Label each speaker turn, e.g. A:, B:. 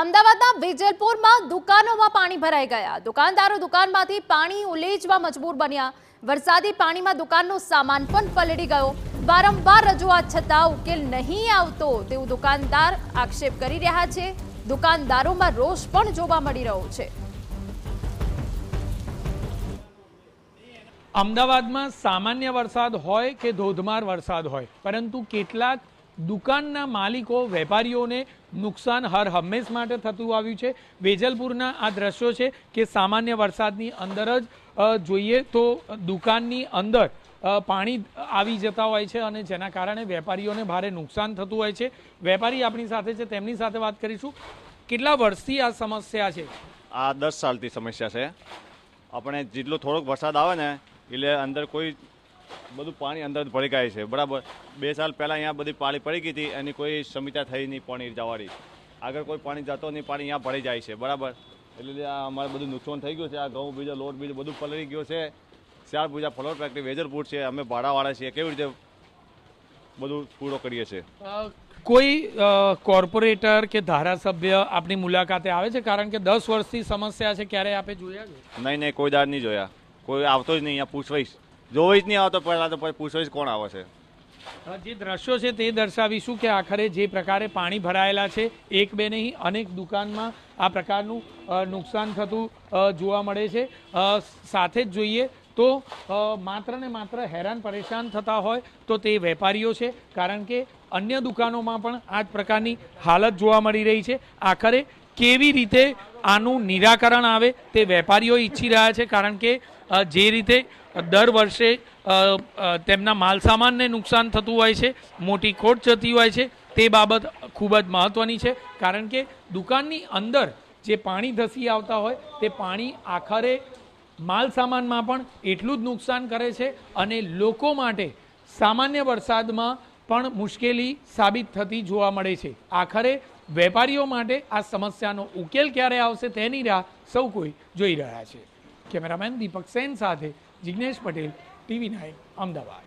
A: અમદાવાદના વેજલપુરમાં દુકાનોમાં પાણી ભરાઈ ગયા દુકાનદારો દુકાનમાંથી પાણી ઉલેચવા મજબૂર બન્યા વરસાદી પાણીમાં દુકાનનો સામાન પણ પલળી ગયો વારંવાર રજૂઆત છતાં ઉકેલ નહીં આવતો તેવું દુકાનદાર આક્ષેપ કરી રહ્યા છે દુકાનદારોમાં રોષ પણ જોવા મળી રહ્યો છે
B: અમદાવાદમાં સામાન્ય વરસાદ હોય કે ધોધમાર વરસાદ હોય પરંતુ કેટલાક દુકાનના માલિકો વેપારીઓને નુકસાન હર હંમેશ માટે થતું આવ્યું છે વેજલપુરના આ દ્રશ્યો છે કે સામાન્ય વરસાદની અંદર જ જોઈએ તો દુકાનની અંદર પાણી આવી જતા હોય છે અને જેના કારણે વેપારીઓને ભારે નુકસાન થતું હોય છે વેપારી આપણી સાથે છે તેમની સાથે વાત કરીશું કેટલા વર્ષથી આ સમસ્યા છે
C: આ દસ સાલથી સમસ્યા છે આપણે જેટલો થોડોક વરસાદ આવે ને એટલે અંદર કોઈ બધું પાણી અંદર ભરી ગયા છે બરાબર બે સાલ પહેલાં અહીંયા બધી પાણી પડી ગઈ હતી એની કોઈ સમિતા થઈ નહીં પાણી જવાની આગળ કોઈ પાણી જતો નહીં પાણી અહીંયા ભરી જાય છે બરાબર એટલે આ અમારે બધું નુકસાન થઈ ગયું છે આ ઘઉં બીજો લોટ બીજો બધું પલળી ગયો છે ચાર પૂજા ફ્લોર ફેક્ટરી વેજરપુર છે અમે ભાડાવાળા છીએ કેવી રીતે બધું પૂરો કરીએ છીએ
B: કોઈ કોર્પોરેટર કે ધારાસભ્ય આપની મુલાકાતે આવે છે કારણ કે દસ વર્ષથી સમસ્યા છે ક્યારે આપે જોયા
C: નહીં નહીં કોઈ દાર નહીં જોયા કોઈ આવતો જ નહીં અહીંયા પૂછવાઈશ જોઈ જ નહીં આવતો પહેલાં તો પૂછો જ કોણ આવે છે
B: જે દ્રશ્યો છે તે દર્શાવીશું કે આખરે જે પ્રકારે પાણી ભરાયેલા છે એક બે નહીં અનેક દુકાનમાં આ પ્રકારનું નુકસાન થતું જોવા મળે છે સાથે જ જોઈએ તો માત્ર ને માત્ર હેરાન પરેશાન થતા હોય તો તે વેપારીઓ છે કારણ કે અન્ય દુકાનોમાં પણ આ જ પ્રકારની હાલત જોવા મળી રહી છે આખરે કેવી રીતે આનું નિરાકરણ આવે તે વેપારીઓ ઈચ્છી રહ્યા છે કારણ કે જે રીતે દર વર્ષે તેમના માલસામાનને નુકસાન થતું હોય છે મોટી ખોટ જતી હોય છે તે બાબત ખૂબ જ મહત્ત્વની છે કારણ કે દુકાનની અંદર જે પાણી ધસી આવતા હોય તે પાણી આખરે માલસામાનમાં પણ એટલું જ નુકસાન કરે છે અને લોકો માટે સામાન્ય વરસાદમાં પણ મુશ્કેલી સાબિત થતી જોવા મળે છે આખરે વેપારીઓ માટે આ સમસ્યાનો ઉકેલ ક્યારે આવશે તેની રાહ સૌ કોઈ જોઈ રહ્યા છે કેમેરામેન દીપક સેન સાથે જિજ્ઞેશ પટેલ ટીવી નાઇન અમદાવાદ